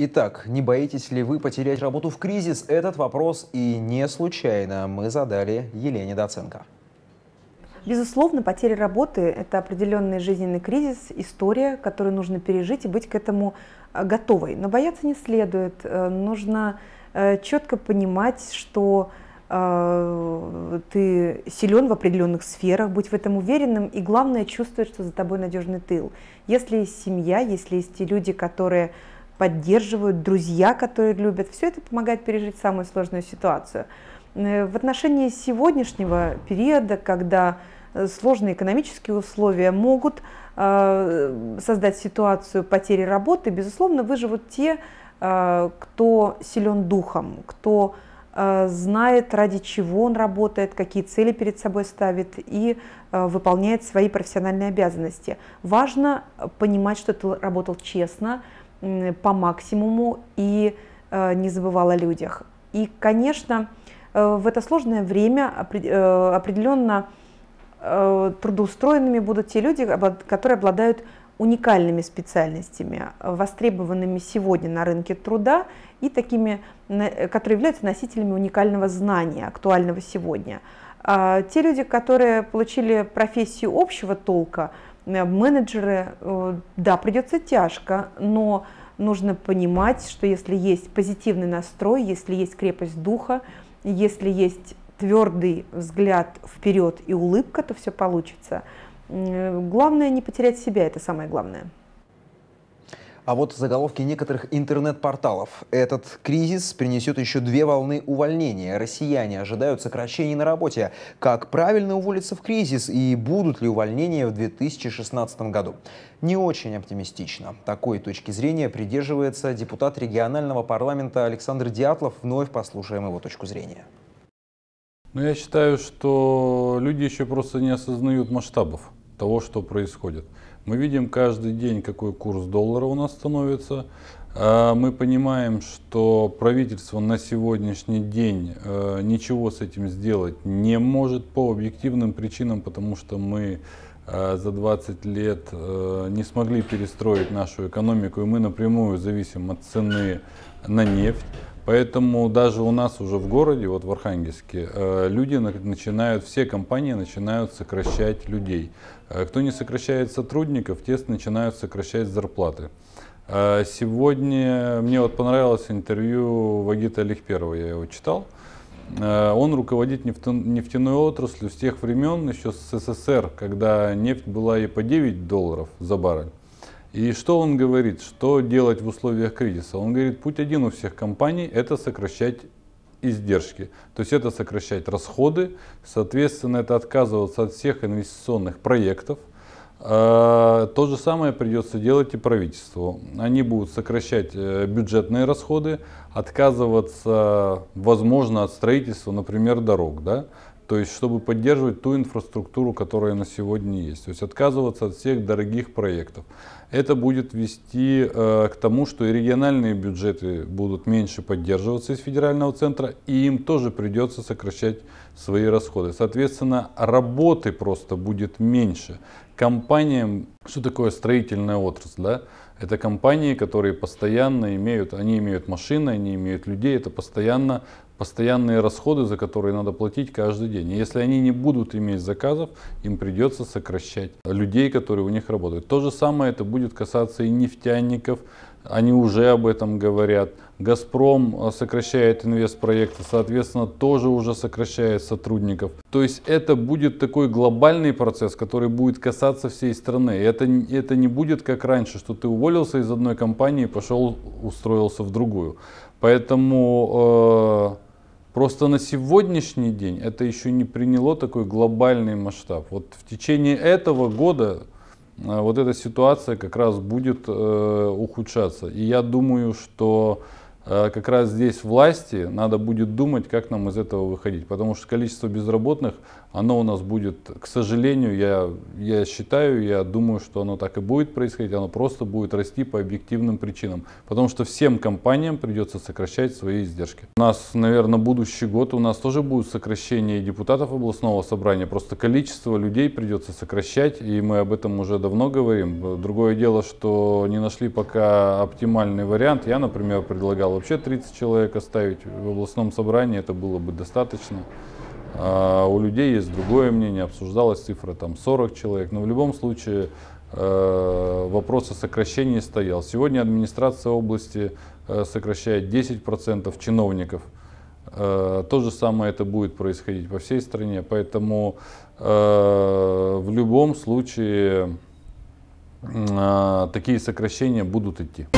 Итак, не боитесь ли вы потерять работу в кризис? Этот вопрос и не случайно мы задали Елене Доценко. Безусловно, потеря работы – это определенный жизненный кризис, история, которую нужно пережить и быть к этому э, готовой. Но бояться не следует. Э, нужно э, четко понимать, что ты силен в определенных сферах, быть в этом уверенным и, главное, чувствовать, что за тобой надежный тыл. Если есть семья, если есть те люди, которые поддерживают, друзья, которые любят. Все это помогает пережить самую сложную ситуацию. Э, в отношении сегодняшнего периода, когда э, сложные экономические условия могут э, создать ситуацию потери работы, безусловно, выживут те, кто силен духом, кто знает, ради чего он работает, какие цели перед собой ставит и выполняет свои профессиональные обязанности. Важно понимать, что ты работал честно, по максимуму и э, не забывал о людях. И, конечно, э, в это сложное время э, определенно трудоустроенными будут те люди, которые обладают уникальными специальностями, востребованными сегодня на рынке труда и такими, которые являются носителями уникального знания, актуального сегодня. А те люди, которые получили профессию общего толка, Э, менеджеры, э, да, придется тяжко, но нужно понимать, что если есть позитивный настрой, если есть крепость духа, если есть твердый взгляд вперед и улыбка, то все получится. Главное не потерять себя, это самое главное. А вот заголовки некоторых интернет-порталов. Этот кризис принесет еще две волны увольнения. Россияне ожидают сокращений на работе. Как правильно уволиться в кризис и будут ли увольнения в 2016 году? Не очень оптимистично. Такой точки зрения придерживается депутат регионального парламента Александр Диатлов. Вновь послушаем его точку зрения. Но ну, я считаю, что люди еще просто не осознают масштабов того, что происходит. Мы видим каждый день, какой курс доллара у нас становится. А, мы понимаем, что правительство на сегодняшний день э, ничего с этим сделать не может по объективным причинам, потому что мы э, за 20 лет э, не смогли перестроить нашу экономику, и мы напрямую зависим от цены на нефть. Поэтому даже у нас уже в городе, вот в Архангельске, люди начинают, все компании начинают сокращать людей. Кто не сокращает сотрудников, те начинают сокращать зарплаты. А сегодня мне вот понравилось интервью Вагита Лихперова, я его читал. А, он руководит нефтяной отраслью с тех времен, еще с СССР, когда нефть была и по 9 долларов за баррель. И что он говорит, что делать в условиях кризиса? Он говорит, путь один у всех компаний – это сокращать издержки. То есть это сокращать расходы, соответственно, это отказываться от всех инвестиционных проектов, а, то же самое придется делать и правительству. Они будут сокращать э, бюджетные расходы, отказываться, возможно, от строительства, например, дорог, да? то есть чтобы поддерживать ту инфраструктуру, которая на сегодня есть. То есть отказываться от всех дорогих проектов. Это будет вести э, к тому, что и региональные бюджеты будут меньше поддерживаться из федерального центра, и им тоже придется сокращать свои расходы. Соответственно, работы просто будет меньше компаниям, что такое строительная отрасль, да? Это компании, которые постоянно имеют, они имеют машины, они имеют людей, это постоянно постоянные расходы, за которые надо платить каждый день. И если они не будут иметь заказов, им придется сокращать людей, которые у них работают. То же самое это будет касаться и нефтяников, они уже об этом говорят. Газпром э, сокращает инвестпроекты, соответственно, тоже уже сокращает сотрудников. То есть это будет такой глобальный процесс, который будет касаться всей страны. Это, это не будет как раньше, что ты уволился из одной компании и пошел, устроился в другую. Поэтому э, просто на сегодняшний день это еще не приняло такой глобальный масштаб. Вот в течение этого года Э, вот эта ситуация как раз будет э, ухудшаться. И я думаю, что Э, как раз здесь власти надо будет думать, как нам из этого выходить. Потому что количество безработных, оно у нас будет, к сожалению, я, я считаю, я думаю, что оно так и будет происходить, оно просто будет расти по объективным причинам. Потому что всем компаниям придется сокращать свои издержки. У нас, наверное, будущий год у нас тоже будут сокращения депутатов областного собрания, просто количество людей придется сокращать, и мы об этом уже давно говорим. Другое дело, что не нашли пока оптимальный вариант. Я, например, предлагал вообще 30 человек оставить в областном собрании, это было бы достаточно. А у людей есть другое мнение, обсуждалась цифра там 40 человек, но в любом случае э, вопрос о сокращении стоял. Сегодня администрация области э, сокращает 10% чиновников. Э, то же самое это будет происходить по всей стране, поэтому в любом случае а, такие сокращения будут идти.